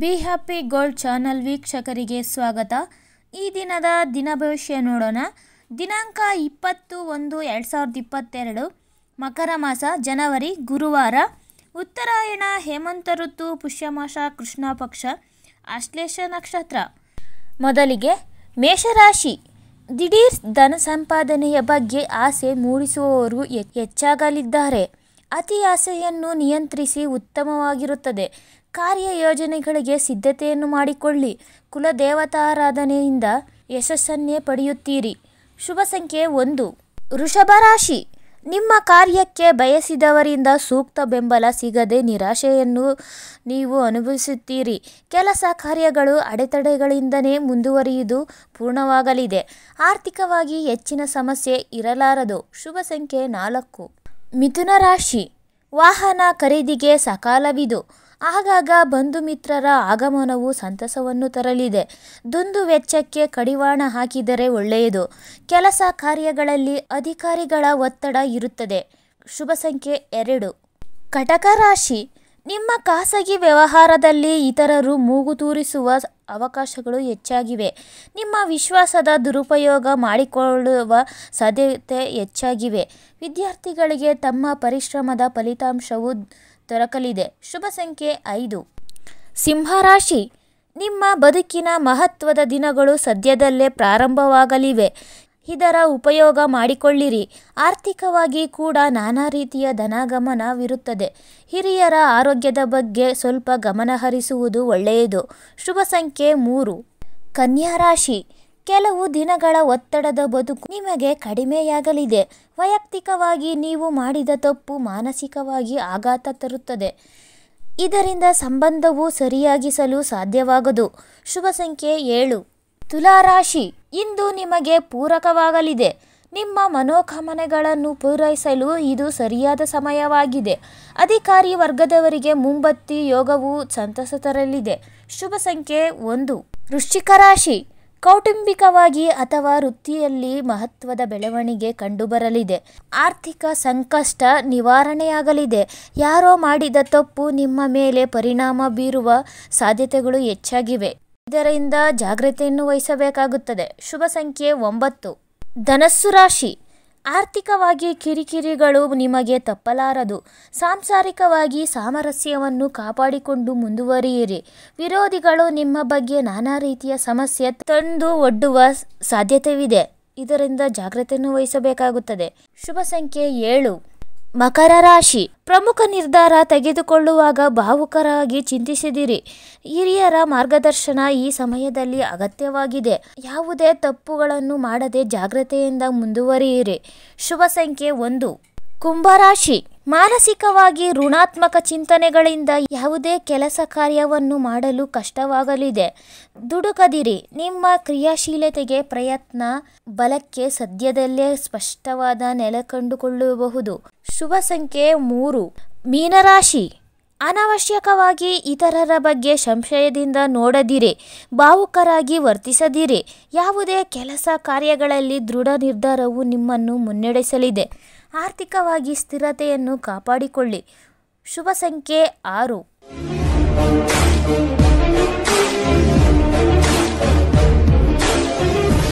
be happy gold channel ವೀಕ್ಷಕರಿಗೆ ಸ್ವಾಗತ ಈ ದಿನದ ದಿನ ಭವಿಷ್ಯ ನೋಡೋಣ ದಿನಾಂಕ ಇಪ್ಪತ್ತು ಒಂದು ಎರಡು ಸಾವಿರದ ಇಪ್ಪತ್ತೆರಡು ಮಕರ ಮಾಸ ಜನವರಿ ಗುರುವಾರ ಉತ್ತರಾಯಣ ಹೇಮಂತ ಋತು ಪುಷ್ಯಮಾಸ ಕೃಷ್ಣ ಪಕ್ಷ ಆಶ್ಲೇಷ ನಕ್ಷತ್ರ ಮೊದಲಿಗೆ ಮೇಷರಾಶಿ ದಿಢೀರ್ ಧನ ಸಂಪಾದನೆಯ ಬಗ್ಗೆ ಆಸೆ ಮೂಡಿಸುವವರು ಹೆಚ್ಚಾಗಲಿದ್ದಾರೆ ಅತಿ ಆಸೆಯನ್ನು ನಿಯಂತ್ರಿಸಿ ಉತ್ತಮವಾಗಿರುತ್ತದೆ ಕಾರ್ಯ ಯೋಜನೆಗಳಿಗೆ ಸಿದ್ಧತೆಯನ್ನು ಮಾಡಿಕೊಳ್ಳಿ ಕುಲದೇವತಾರಾಧನೆಯಿಂದ ಯಶಸ್ಸನ್ನೇ ಪಡೆಯುತ್ತೀರಿ ಶುಭ ಸಂಖ್ಯೆ ಒಂದು ವೃಷಭ ರಾಶಿ ನಿಮ್ಮ ಕಾರ್ಯಕ್ಕೆ ಬಯಸಿದವರಿಂದ ಸೂಕ್ತ ಬೆಂಬಲ ಸಿಗದೆ ನಿರಾಶೆಯನ್ನು ನೀವು ಅನುಭವಿಸುತ್ತೀರಿ ಕೆಲಸ ಕಾರ್ಯಗಳು ಅಡೆತಡೆಗಳಿಂದಲೇ ಮುಂದುವರಿಯುವುದು ಪೂರ್ಣವಾಗಲಿದೆ ಆರ್ಥಿಕವಾಗಿ ಹೆಚ್ಚಿನ ಸಮಸ್ಯೆ ಇರಲಾರದು ಶುಭ ಸಂಖ್ಯೆ ನಾಲ್ಕು ಮಿಥುನ ರಾಶಿ ವಾಹನ ಖರೀದಿಗೆ ಸಕಾಲವಿದು ಆಗಾಗ ಬಂಧು ಮಿತ್ರರ ಆಗಮನವು ಸಂತಸವನ್ನು ತರಲಿದೆ ದುಂದು ವೆಚ್ಚಕ್ಕೆ ಕಡಿವಾಣ ಹಾಕಿದರೆ ಒಳ್ಳೆಯದು ಕೆಲಸ ಕಾರ್ಯಗಳಲ್ಲಿ ಅಧಿಕಾರಿಗಳ ಒತ್ತಡ ಇರುತ್ತದೆ ಶುಭ ಸಂಖ್ಯೆ ಎರಡು ಕಟಕ ರಾಶಿ ನಿಮ್ಮ ಖಾಸಗಿ ವ್ಯವಹಾರದಲ್ಲಿ ಇತರರು ಮೂಗು ತೂರಿಸುವ ಅವಕಾಶಗಳು ಹೆಚ್ಚಾಗಿವೆ ನಿಮ್ಮ ವಿಶ್ವಾಸದ ದುರುಪಯೋಗ ಮಾಡಿಕೊಳ್ಳುವ ಸಾಧ್ಯತೆ ಹೆಚ್ಚಾಗಿವೆ ವಿದ್ಯಾರ್ಥಿಗಳಿಗೆ ತಮ್ಮ ಪರಿಶ್ರಮದ ಫಲಿತಾಂಶವು ದೊರಕಲಿದೆ ಶುಭ ಸಂಖ್ಯೆ ಐದು ಸಿಂಹರಾಶಿ ನಿಮ್ಮ ಬದುಕಿನ ಮಹತ್ವದ ದಿನಗಳು ಸದ್ಯದಲ್ಲೇ ಪ್ರಾರಂಭವಾಗಲಿವೆ ಇದರ ಉಪಯೋಗ ಮಾಡಿಕೊಳ್ಳಿರಿ ಆರ್ಥಿಕವಾಗಿ ಕೂಡ ನಾನಾ ರೀತಿಯ ಧನಾಗಮನವಿರುತ್ತದೆ ಹಿರಿಯರ ಆರೋಗ್ಯದ ಬಗ್ಗೆ ಸ್ವಲ್ಪ ಗಮನಹರಿಸುವುದು ಒಳ್ಳೆಯದು ಶುಭ ಸಂಖ್ಯೆ ಮೂರು ಕನ್ಯಾ ರಾಶಿ ಕೆಲವು ದಿನಗಳ ಒತ್ತಡದ ಬದುಕು ನಿಮಗೆ ಕಡಿಮೆಯಾಗಲಿದೆ ವೈಯಕ್ತಿಕವಾಗಿ ನೀವು ಮಾಡಿದ ತಪ್ಪು ಮಾನಸಿಕವಾಗಿ ಆಘಾತ ತರುತ್ತದೆ ಇದರಿಂದ ಸಂಬಂಧವು ಸರಿಯಾಗಿಸಲು ಸಾಧ್ಯವಾಗದು ಶುಭ ಸಂಖ್ಯೆ ಏಳು ತುಲಾರಾಶಿ ಇಂದು ನಿಮಗೆ ಪೂರಕವಾಗಲಿದೆ ನಿಮ್ಮ ಮನೋಕಾಮನೆಗಳನ್ನು ಪೂರೈಸಲು ಇದು ಸರಿಯಾದ ಸಮಯವಾಗಿದೆ ಅಧಿಕಾರಿ ವರ್ಗದವರಿಗೆ ಮುಂಬತ್ತಿ ಯೋಗವು ಸಂತಸ ತರಲಿದೆ ಶುಭ ಸಂಖ್ಯೆ ಒಂದು ವೃಶ್ಚಿಕ ರಾಶಿ ಕೌಟುಂಬಿಕವಾಗಿ ಅಥವಾ ವೃತ್ತಿಯಲ್ಲಿ ಮಹತ್ವದ ಬೆಳವಣಿಗೆ ಕಂಡುಬರಲಿದೆ ಆರ್ಥಿಕ ಸಂಕಷ್ಟ ನಿವಾರಣೆಯಾಗಲಿದೆ ಯಾರೋ ಮಾಡಿದ ತಪ್ಪು ನಿಮ್ಮ ಮೇಲೆ ಪರಿಣಾಮ ಬೀರುವ ಸಾಧ್ಯತೆಗಳು ಹೆಚ್ಚಾಗಿವೆ ಇದರಿಂದ ಜಾಗ್ರತೆಯನ್ನು ವಹಿಸಬೇಕಾಗುತ್ತದೆ ಶುಭ ಸಂಖ್ಯೆ ಒಂಬತ್ತು ಧನಸ್ಸು ರಾಶಿ ಆರ್ಥಿಕವಾಗಿ ಕಿರಿಕಿರಿಗಳು ನಿಮಗೆ ತಪ್ಪಲಾರದು ಸಾಂಸಾರಿಕವಾಗಿ ಸಾಮರಸ್ಯವನ್ನು ಕಾಪಾಡಿಕೊಂಡು ಮುಂದುವರಿಯಿರಿ ವಿರೋಧಿಗಳು ನಿಮ್ಮ ಬಗ್ಗೆ ನಾನಾ ರೀತಿಯ ಸಮಸ್ಯೆ ತಂದು ಒಡ್ಡುವ ಸಾಧ್ಯತೆವಿದೆ ಇದರಿಂದ ಜಾಗ್ರತೆಯನ್ನು ವಹಿಸಬೇಕಾಗುತ್ತದೆ ಶುಭ ಸಂಖ್ಯೆ ಏಳು ಮಕರ ರಾಶಿ ಪ್ರಮುಖ ನಿರ್ಧಾರ ತೆಗೆದುಕೊಳ್ಳುವಾಗ ಭಾವುಕರಾಗಿ ಚಿಂತಿಸಿದಿರಿ ಹಿರಿಯರ ಮಾರ್ಗದರ್ಶನ ಈ ಸಮಯದಲ್ಲಿ ಅಗತ್ಯವಾಗಿದೆ ಯಾವುದೇ ತಪ್ಪುಗಳನ್ನು ಮಾಡದೆ ಜಾಗ್ರತೆಯಿಂದ ಮುಂದುವರಿಯಿರಿ ಶುಭ ಸಂಖ್ಯೆ ಒಂದು ಕುಂಭರಾಶಿ ಮಾನಸಿಕವಾಗಿ ಋಣಾತ್ಮಕ ಚಿಂತನೆಗಳಿಂದ ಯಾವುದೇ ಕೆಲಸ ಕಾರ್ಯವನ್ನು ಮಾಡಲು ಕಷ್ಟವಾಗಲಿದೆ ದುಡುಕದಿರಿ ನಿಮ್ಮ ಕ್ರಿಯಾಶೀಲತೆಗೆ ಪ್ರಯತ್ನ ಬಲಕ್ಕೆ ಸದ್ಯದಲ್ಲೇ ಸ್ಪಷ್ಟವಾದ ನೆಲ ಕಂಡುಕೊಳ್ಳಬಹುದು ಶುಭ ಸಂಖ್ಯೆ ಮೂರು ಮೀನರಾಶಿ ಅನವಶ್ಯಕವಾಗಿ ಇತರರ ಬಗ್ಗೆ ಸಂಶಯದಿಂದ ನೋಡದಿರಿ ಭಾವುಕರಾಗಿ ವರ್ತಿಸದಿರಿ ಯಾವುದೇ ಕೆಲಸ ಕಾರ್ಯಗಳಲ್ಲಿ ದೃಢ ನಿರ್ಧಾರವು ನಿಮ್ಮನ್ನು ಮುನ್ನಡೆಸಲಿದೆ ಆರ್ಥಿಕವಾಗಿ ಸ್ಥಿರತೆಯನ್ನು ಕಾಪಾಡಿಕೊಳ್ಳಿ ಶುಭ ಸಂಖ್ಯೆ ಆರು